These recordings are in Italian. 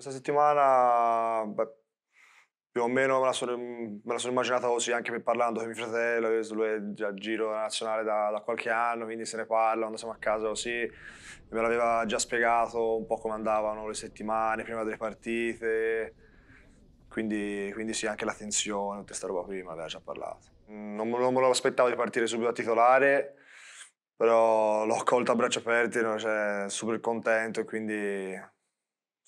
Questa settimana, beh, più o meno me la, sono, me la, sono, immaginata così, anche parlando con mio fratello, lui è già a giro nazionale da, da, qualche anno, quindi se ne parla quando siamo a casa così. Me l'aveva già spiegato un po' come andavano le settimane prima delle partite, quindi, quindi sì, anche la tensione, tutta questa roba qui me l'aveva già parlato. Non, non me lo aspettavo di partire subito da titolare, però l'ho accolto a braccia aperte, cioè, super contento e quindi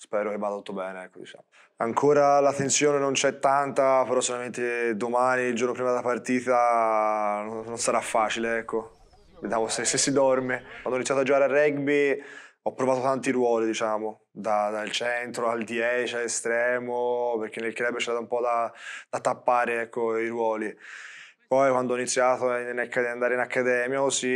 spero che vada tutto bene. Ecco, diciamo. Ancora la tensione non c'è tanta, però solamente domani, il giorno prima della partita, non, sarà facile. Ecco. Vediamo se, se si dorme. Quando ho iniziato a giocare a rugby ho provato tanti ruoli, diciamo, da, dal centro al 10, all'estremo, perché nel club c'era un po' da, da tappare ecco, i ruoli. Poi quando ho iniziato ad andare in accademia, sì,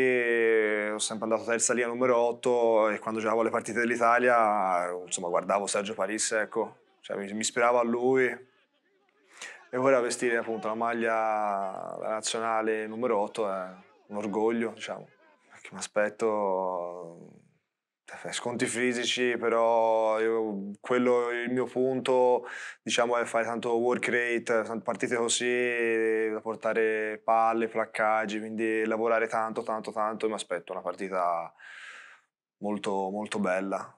ho sempre andato terza linea numero 8 e quando giocavo le partite dell'Italia, insomma, guardavo Sergio Paris, ecco, cioè, mi, mi ispiravo a lui e ora vestire appunto la maglia nazionale numero 8 è eh, un orgoglio, diciamo, che mi aspetto eh, sconti fisici, però io, quello, il mio punto diciamo, è fare tanto work rate, partite così, portare palle, placcaggi, quindi lavorare tanto, tanto, tanto mi aspetto una partita molto, molto bella.